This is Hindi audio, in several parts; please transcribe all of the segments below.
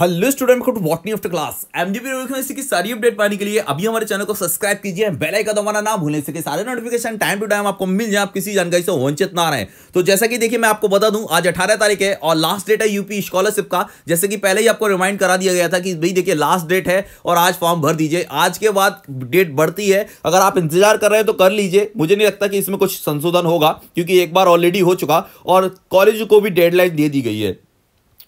hello student good morning of the class MDP की सारी अपडेट पाने के लिए अभी हमारे चैनल को सब्सक्राइब कीजिए बेल आइकन दबाना ना भूलें इसके सारे नोटिफिकेशन टाइम टू टाइम आपको मिल जाए आप किसी जानकारी से वंचित ना रहे तो जैसा कि देखिए मैं आपको बता दूं आज 18 तारीख है और लास्ट डेट है यूपी स्कॉलरशिप का जैसे कि पहले ही आपको रिमाइंड करा दिया गया था कि भाई देखिए लास्ट डेट है और आज फॉर्म भर दीजिए आज के बाद डेट बढ़ती है अगर आप इंतजार कर रहे हैं तो कर लीजिए मुझे नहीं लगता कि इसमें कुछ संशोधन होगा क्योंकि एक बार ऑलरेडी हो चुका और कॉलेज को भी डेडलाइन दे दी गई है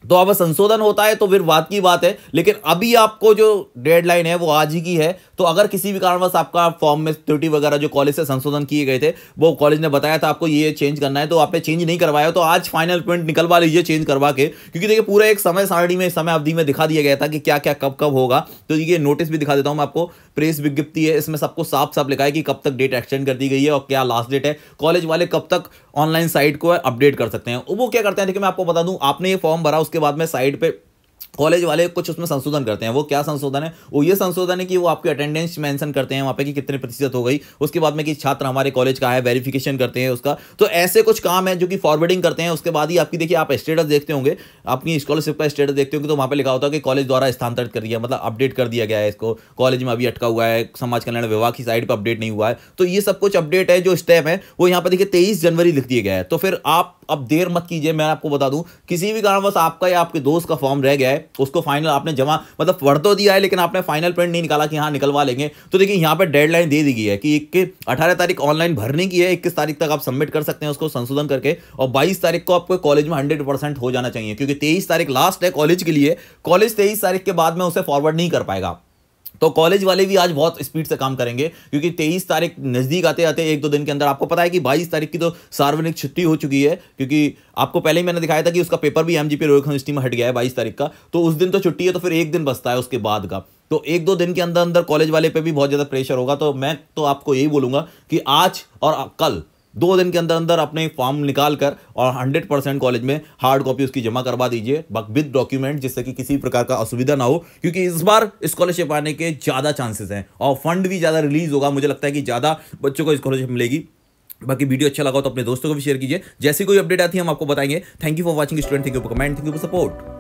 तो अब संशोधन होता है तो फिर बात की बात है लेकिन अभी आपको जो डेडलाइन है वो आज ही की है तो अगर किसी भी कारणवश आपका फॉर्म में त्रुटि वगैरह जो कॉलेज से संशोधन किए गए थे वो कॉलेज ने बताया था आपको ये चेंज करना है तो आपने चेंज नहीं करवाया तो आज फाइनल प्रिंट निकलवा लीजिए चेंज करवा के क्योंकि देखिए पूरा एक समय सारणी में समय अवधि में दिखा दिया गया था कि क्या क्या कब कब होगा तो ये नोटिस भी दिखा देता हूँ मैं आपको प्रेस विज्ञप्ति है इसमें सबको साफ साफ लिखा है कि कब तक डेट एक्सटेंड कर दी गई है और क्या लास्ट डेट है कॉलेज वाले कब तक ऑनलाइन साइट को अपडेट कर सकते हैं वो क्या करते हैं देखिए मैं आपको बता दूँ आपने ये फॉर्म भरा उसके बाद में साइड पे कॉलेज वाले कुछ उसमें संशोधन करते हैं वो क्या संशोधन है वो ये संशोधन है कि वो आपके अटेंडेंस मेंशन करते हैं वहाँ पे कि कितने प्रतिशत हो गई उसके बाद में कि छात्र हमारे कॉलेज का है वेरिफिकेशन करते हैं उसका तो ऐसे कुछ काम है जो कि फॉरवर्डिंग करते हैं उसके बाद ही आपकी देखिए आप स्टेटस देखते होंगे आपकी स्कॉलरशिप का स्टेटस देखते होंगे तो वहाँ पर लिखा होता है कि कॉलेज द्वारा स्थानांतरित कर दिया मतलब अपडेट कर दिया गया है इसको कॉलेज में अभी अटका हुआ है समाज कल्याण विभाग की साइड पर अपडेट नहीं हुआ है तो ये सब कुछ अपडेट है जो स्टेप है वो यहाँ पर देखिए तेईस जनवरी लिख दिया गया है तो फिर आप अब देर मत कीजिए मैं आपको बता दूं किसी भी कारणवश आपका या आपके दोस्त का फॉर्म रह गया है उसको फाइनल आपने जमा मतलब पढ़ तो दिया है लेकिन आपने फाइनल प्रिंट नहीं निकाला कि हाँ निकलवा लेंगे तो देखिए यहाँ पर डेडलाइन दे दी गई है कि अठारह तारीख ऑनलाइन भरने की है इक्कीस तारीख तक आप सबमिट कर सकते हैं उसको संशोधन करके और बाईस तारीख को आपको कॉलेज में हंड्रेड परसेंट हो जाना चाहिए क्योंकि तेईस तारीख लास्ट है कॉलेज के लिए कॉलेज तेईस तारीख के बाद में उसे फॉरवर्ड नहीं कर पाएगा तो कॉलेज वाले भी आज बहुत स्पीड से काम करेंगे क्योंकि तेईस तारीख नज़दीक आते आते एक दो दिन के अंदर आपको पता है कि बाईस तारीख की तो सार्वजनिक छुट्टी हो चुकी है क्योंकि आपको पहले ही मैंने दिखाया था कि उसका पेपर भी M J P Rohit university में हट गया है बाईस तारीख का तो उस दिन तो छुट्टी है तो फिर एक दिन बसता है उसके बाद का तो एक दो दिन के अंदर अंदर कॉलेज वाले पर भी बहुत ज़्यादा प्रेशर होगा तो मैं तो आपको यही बोलूँगा कि आज और कल दो दिन के अंदर अंदर अपने फॉर्म निकाल कर और 100 परसेंट कॉलेज में हार्ड कॉपी उसकी जमा करवा दीजिए विद डॉक्यूमेंट जिससे कि किसी प्रकार का असुविधा ना हो क्योंकि इस बार स्कॉलरशिप आने के ज़्यादा चांसेस हैं और फंड भी ज़्यादा रिलीज होगा मुझे लगता है कि ज़्यादा बच्चों को स्कॉलरशिप मिलेगी बाकी वीडियो अच्छा लगा तो अपने दोस्तों को भी शेयर कीजिए जैसी कोई अपडेट आती है हम आपको बताएंगे thank you for watching student thank you comment thank you for support